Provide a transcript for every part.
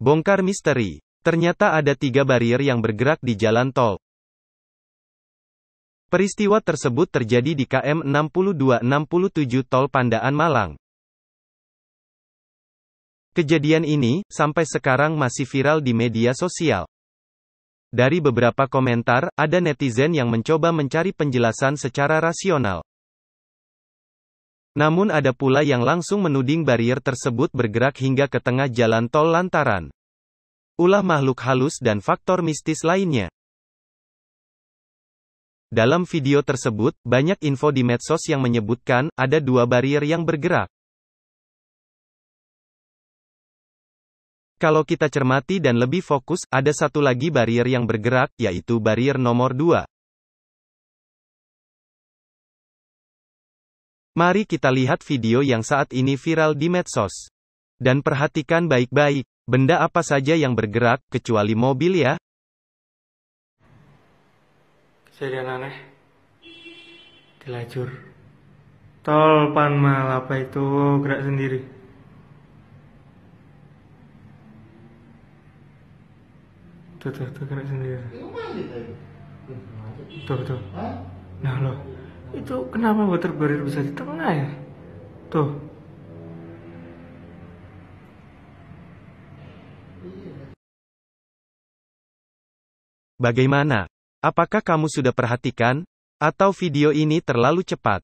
Bongkar misteri. Ternyata ada tiga barier yang bergerak di jalan tol. Peristiwa tersebut terjadi di KM 6267 Tol Pandaan Malang. Kejadian ini, sampai sekarang masih viral di media sosial. Dari beberapa komentar, ada netizen yang mencoba mencari penjelasan secara rasional. Namun ada pula yang langsung menuding barier tersebut bergerak hingga ke tengah jalan tol lantaran ulah makhluk halus dan faktor mistis lainnya. Dalam video tersebut, banyak info di medsos yang menyebutkan, ada dua barrier yang bergerak. Kalau kita cermati dan lebih fokus, ada satu lagi barrier yang bergerak, yaitu barrier nomor dua. Mari kita lihat video yang saat ini viral di medsos. Dan perhatikan baik-baik. Benda apa saja yang bergerak, kecuali mobil ya? Kejadian aneh. Dilajur. Tol Panmal apa itu gerak sendiri? Tuh, tuh, tuh gerak sendiri. Tuh, tuh. Nah loh, itu kenapa waterbarrier bisa di tengah ya? Tuh, Bagaimana? Apakah kamu sudah perhatikan? Atau video ini terlalu cepat?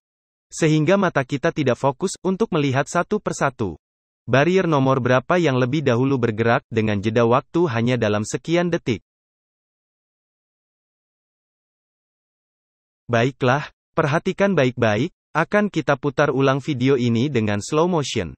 Sehingga mata kita tidak fokus untuk melihat satu persatu. Barier nomor berapa yang lebih dahulu bergerak, dengan jeda waktu hanya dalam sekian detik. Baiklah, perhatikan baik-baik, akan kita putar ulang video ini dengan slow motion.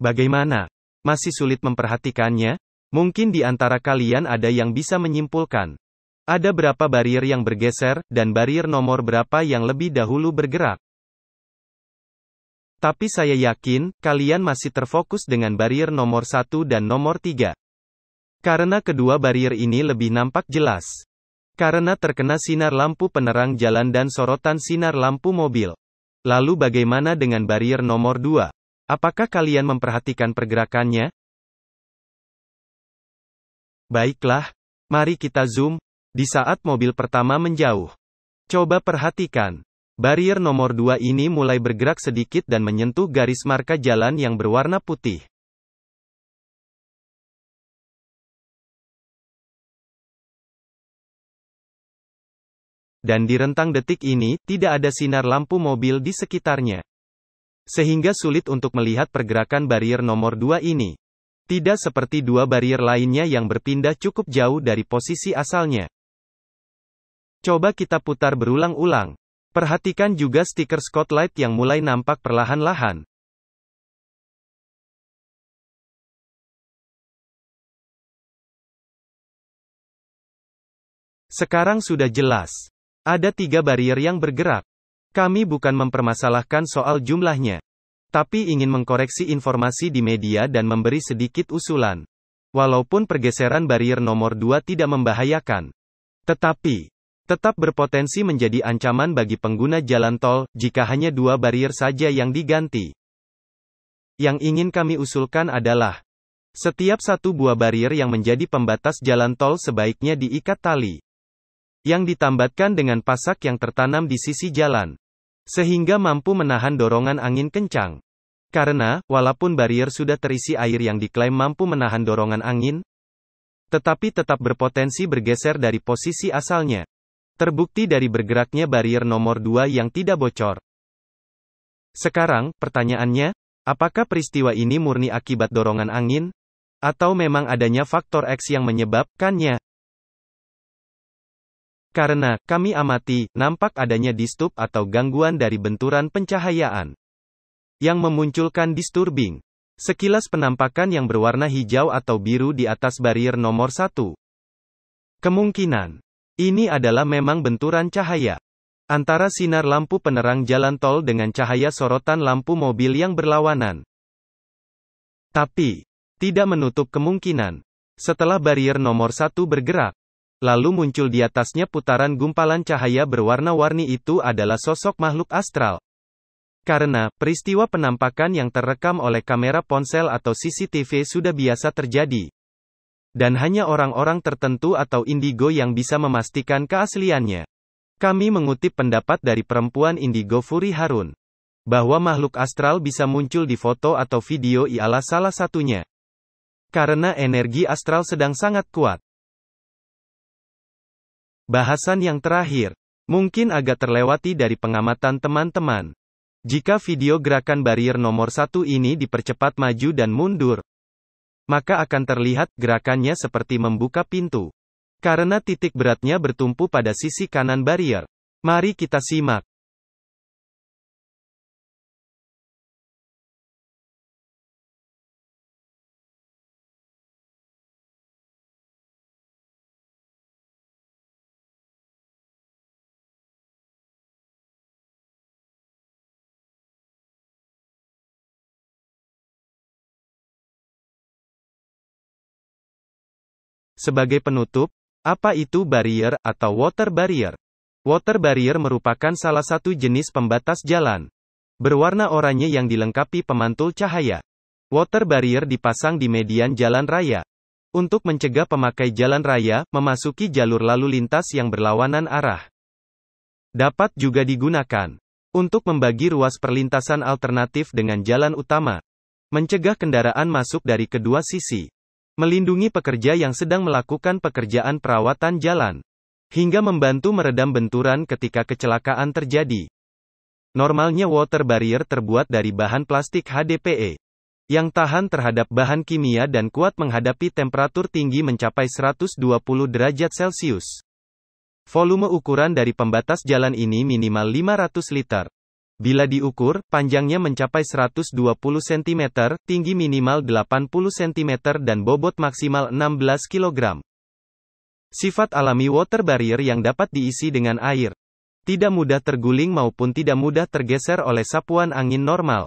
Bagaimana? Masih sulit memperhatikannya? Mungkin di antara kalian ada yang bisa menyimpulkan. Ada berapa barier yang bergeser, dan barier nomor berapa yang lebih dahulu bergerak. Tapi saya yakin, kalian masih terfokus dengan barier nomor 1 dan nomor 3. Karena kedua barier ini lebih nampak jelas. Karena terkena sinar lampu penerang jalan dan sorotan sinar lampu mobil. Lalu bagaimana dengan barier nomor 2? Apakah kalian memperhatikan pergerakannya? Baiklah, mari kita zoom di saat mobil pertama menjauh. Coba perhatikan. barrier nomor dua ini mulai bergerak sedikit dan menyentuh garis marka jalan yang berwarna putih. Dan di rentang detik ini, tidak ada sinar lampu mobil di sekitarnya sehingga sulit untuk melihat pergerakan barrier nomor dua ini. Tidak seperti dua barrier lainnya yang berpindah cukup jauh dari posisi asalnya. Coba kita putar berulang-ulang. Perhatikan juga stiker spotlight yang mulai nampak perlahan-lahan. Sekarang sudah jelas. Ada tiga barrier yang bergerak. Kami bukan mempermasalahkan soal jumlahnya, tapi ingin mengkoreksi informasi di media dan memberi sedikit usulan. Walaupun pergeseran barier nomor 2 tidak membahayakan, tetapi tetap berpotensi menjadi ancaman bagi pengguna jalan tol jika hanya dua barier saja yang diganti. Yang ingin kami usulkan adalah setiap satu buah barier yang menjadi pembatas jalan tol sebaiknya diikat tali yang ditambatkan dengan pasak yang tertanam di sisi jalan sehingga mampu menahan dorongan angin kencang. Karena, walaupun barrier sudah terisi air yang diklaim mampu menahan dorongan angin, tetapi tetap berpotensi bergeser dari posisi asalnya. Terbukti dari bergeraknya barrier nomor 2 yang tidak bocor. Sekarang, pertanyaannya, apakah peristiwa ini murni akibat dorongan angin? Atau memang adanya faktor X yang menyebabkannya? Karena, kami amati, nampak adanya distub atau gangguan dari benturan pencahayaan yang memunculkan disturbing. Sekilas penampakan yang berwarna hijau atau biru di atas barier nomor satu. Kemungkinan, ini adalah memang benturan cahaya. Antara sinar lampu penerang jalan tol dengan cahaya sorotan lampu mobil yang berlawanan. Tapi, tidak menutup kemungkinan, setelah barier nomor satu bergerak, Lalu muncul di atasnya putaran gumpalan cahaya berwarna-warni itu adalah sosok makhluk astral. Karena, peristiwa penampakan yang terekam oleh kamera ponsel atau CCTV sudah biasa terjadi. Dan hanya orang-orang tertentu atau indigo yang bisa memastikan keasliannya. Kami mengutip pendapat dari perempuan indigo Furi Harun. Bahwa makhluk astral bisa muncul di foto atau video ialah salah satunya. Karena energi astral sedang sangat kuat. Bahasan yang terakhir, mungkin agak terlewati dari pengamatan teman-teman. Jika video gerakan barrier nomor satu ini dipercepat maju dan mundur, maka akan terlihat gerakannya seperti membuka pintu. Karena titik beratnya bertumpu pada sisi kanan barrier. Mari kita simak. Sebagai penutup, apa itu barrier atau water barrier? Water barrier merupakan salah satu jenis pembatas jalan. Berwarna oranye yang dilengkapi pemantul cahaya. Water barrier dipasang di median jalan raya. Untuk mencegah pemakai jalan raya, memasuki jalur lalu lintas yang berlawanan arah. Dapat juga digunakan untuk membagi ruas perlintasan alternatif dengan jalan utama, mencegah kendaraan masuk dari kedua sisi melindungi pekerja yang sedang melakukan pekerjaan perawatan jalan, hingga membantu meredam benturan ketika kecelakaan terjadi. Normalnya water barrier terbuat dari bahan plastik HDPE yang tahan terhadap bahan kimia dan kuat menghadapi temperatur tinggi mencapai 120 derajat Celcius. Volume ukuran dari pembatas jalan ini minimal 500 liter. Bila diukur, panjangnya mencapai 120 cm, tinggi minimal 80 cm dan bobot maksimal 16 kg. Sifat alami water barrier yang dapat diisi dengan air. Tidak mudah terguling maupun tidak mudah tergeser oleh sapuan angin normal.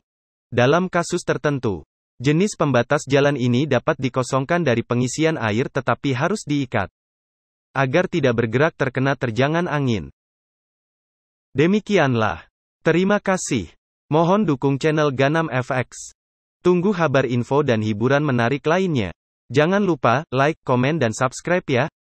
Dalam kasus tertentu, jenis pembatas jalan ini dapat dikosongkan dari pengisian air tetapi harus diikat. Agar tidak bergerak terkena terjangan angin. Demikianlah. Terima kasih. Mohon dukung channel Ganam FX. Tunggu kabar info dan hiburan menarik lainnya. Jangan lupa like, komen dan subscribe ya.